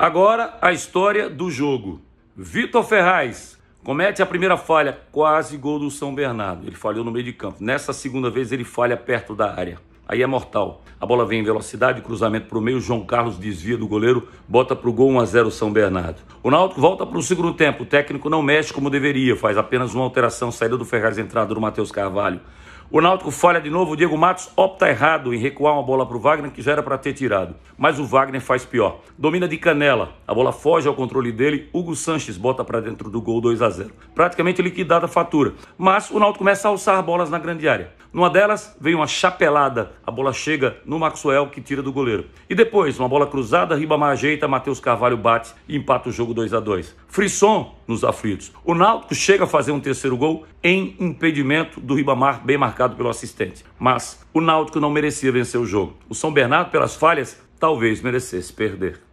Agora a história do jogo. Vitor Ferraz comete a primeira falha, quase gol do São Bernardo. Ele falhou no meio de campo. Nessa segunda vez ele falha perto da área aí é mortal. A bola vem em velocidade, cruzamento para o meio, João Carlos desvia do goleiro, bota para o gol 1x0 São Bernardo. O Náutico volta para o segundo tempo, o técnico não mexe como deveria, faz apenas uma alteração, saída do Ferraz, entrada do Matheus Carvalho. O Náutico falha de novo, o Diego Matos opta errado em recuar uma bola para o Wagner, que já era para ter tirado. Mas o Wagner faz pior. Domina de canela, a bola foge ao controle dele, Hugo Sanches bota para dentro do gol 2 a 0 Praticamente liquidada a fatura. Mas o Náutico começa a alçar bolas na grande área. Numa delas, vem uma chapelada, a bola chega no Maxwell que tira do goleiro. E depois, uma bola cruzada, Ribamar ajeita, Matheus Carvalho bate e empata o jogo 2 a 2 Frisson nos aflitos. O Náutico chega a fazer um terceiro gol em impedimento do Ribamar, bem marcado pelo assistente. Mas o Náutico não merecia vencer o jogo. O São Bernardo, pelas falhas, talvez merecesse perder.